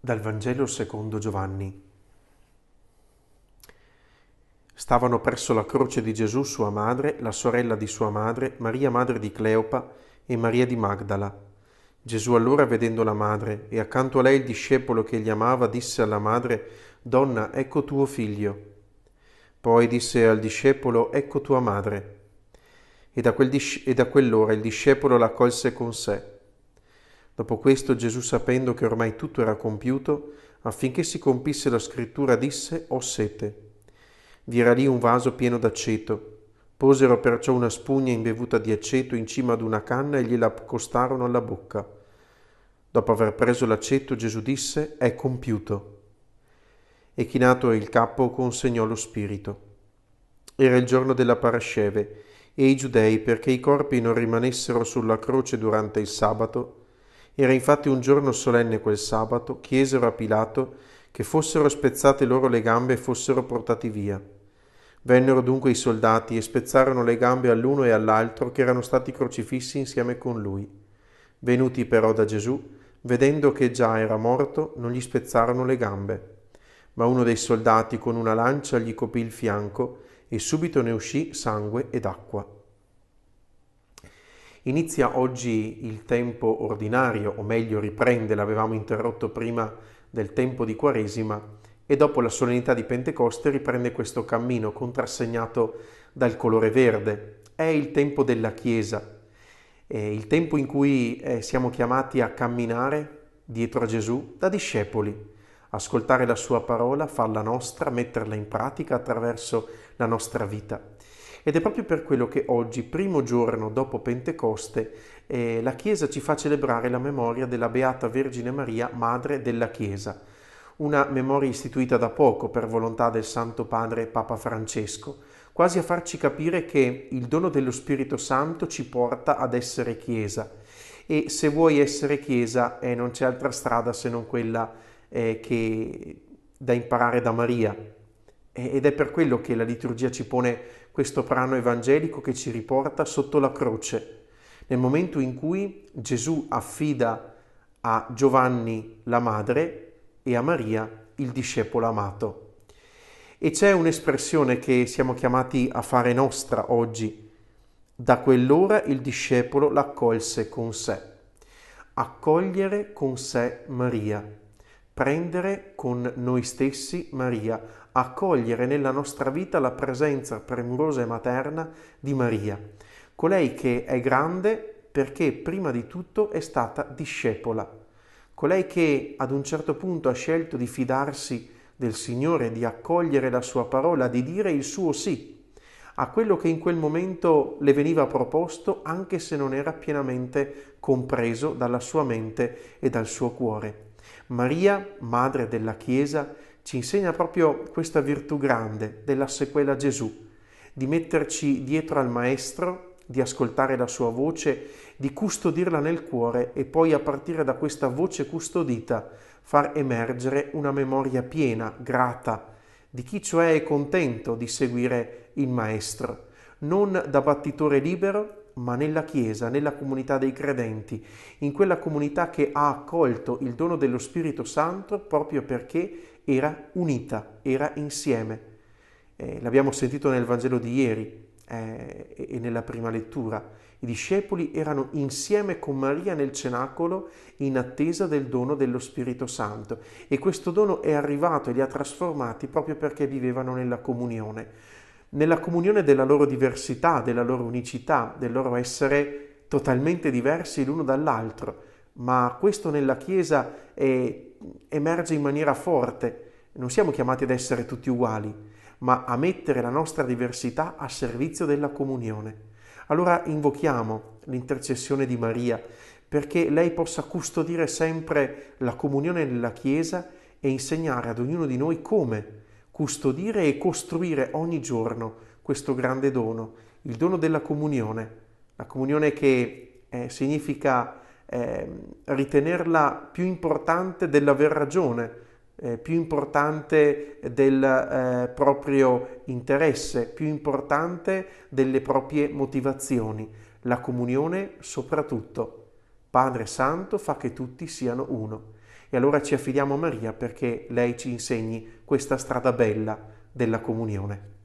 Dal Vangelo secondo Giovanni. Stavano presso la croce di Gesù sua madre, la sorella di sua madre, Maria madre di Cleopa e Maria di Magdala. Gesù allora vedendo la madre e accanto a lei il discepolo che gli amava disse alla madre, Donna, ecco tuo figlio. Poi disse al discepolo, ecco tua madre. E da, quel dis- e da quell'ora il discepolo la colse con sé Dopo questo Gesù, sapendo che ormai tutto era compiuto, affinché si compisse la scrittura, disse, ho sete. Vi era lì un vaso pieno d'aceto. Posero perciò una spugna imbevuta di aceto in cima ad una canna e gliela accostarono alla bocca. Dopo aver preso l'aceto, Gesù disse, è compiuto. E chinato il capo consegnò lo spirito. Era il giorno della parasceve e i giudei, perché i corpi non rimanessero sulla croce durante il sabato, era infatti un giorno solenne quel sabato, chiesero a Pilato che fossero spezzate loro le gambe e fossero portati via. Vennero dunque i soldati e spezzarono le gambe all'uno e all'altro che erano stati crocifissi insieme con lui. Venuti però da Gesù, vedendo che già era morto, non gli spezzarono le gambe. Ma uno dei soldati con una lancia gli copì il fianco e subito ne uscì sangue ed acqua. Inizia oggi il tempo ordinario, o meglio riprende, l'avevamo interrotto prima del tempo di Quaresima e dopo la solennità di Pentecoste riprende questo cammino contrassegnato dal colore verde. È il tempo della Chiesa, il tempo in cui eh, siamo chiamati a camminare dietro a Gesù da discepoli, ascoltare la sua parola, farla nostra, metterla in pratica attraverso la nostra vita. Ed è proprio per quello che oggi, primo giorno dopo Pentecoste, eh, la Chiesa ci fa celebrare la memoria della Beata Vergine Maria, Madre della Chiesa, una memoria istituita da poco per volontà del Santo Padre Papa Francesco, quasi a farci capire che il dono dello Spirito Santo ci porta ad essere Chiesa e se vuoi essere Chiesa eh, non c'è altra strada se non quella eh, che, da imparare da Maria ed è per quello che la liturgia ci pone questo brano evangelico che ci riporta sotto la croce, nel momento in cui Gesù affida a Giovanni la madre e a Maria il discepolo amato. E c'è un'espressione che siamo chiamati a fare nostra oggi. Da quell'ora il discepolo l'accolse con sé. Accogliere con sé Maria prendere con noi stessi Maria, accogliere nella nostra vita la presenza premurosa e materna di Maria, colei che è grande perché prima di tutto è stata discepola, colei che ad un certo punto ha scelto di fidarsi del Signore, di accogliere la sua parola, di dire il suo sì a quello che in quel momento le veniva proposto anche se non era pienamente compreso dalla sua mente e dal suo cuore. Maria, madre della Chiesa, ci insegna proprio questa virtù grande della sequela Gesù, di metterci dietro al Maestro, di ascoltare la sua voce, di custodirla nel cuore e poi a partire da questa voce custodita far emergere una memoria piena, grata, di chi cioè è contento di seguire il Maestro, non da battitore libero, ma nella Chiesa, nella comunità dei credenti, in quella comunità che ha accolto il dono dello Spirito Santo proprio perché era unita, era insieme. Eh, l'abbiamo sentito nel Vangelo di ieri eh, e nella prima lettura. I discepoli erano insieme con Maria nel cenacolo in attesa del dono dello Spirito Santo e questo dono è arrivato e li ha trasformati proprio perché vivevano nella comunione nella comunione della loro diversità, della loro unicità, del loro essere totalmente diversi l'uno dall'altro, ma questo nella Chiesa è, emerge in maniera forte. Non siamo chiamati ad essere tutti uguali, ma a mettere la nostra diversità a servizio della comunione. Allora invochiamo l'intercessione di Maria perché lei possa custodire sempre la comunione nella Chiesa e insegnare ad ognuno di noi come custodire e costruire ogni giorno questo grande dono, il dono della comunione, la comunione che eh, significa eh, ritenerla più importante dell'aver ragione, eh, più importante del eh, proprio interesse, più importante delle proprie motivazioni, la comunione soprattutto. Padre Santo fa che tutti siano uno. E allora ci affidiamo a Maria perché lei ci insegni questa strada bella della comunione.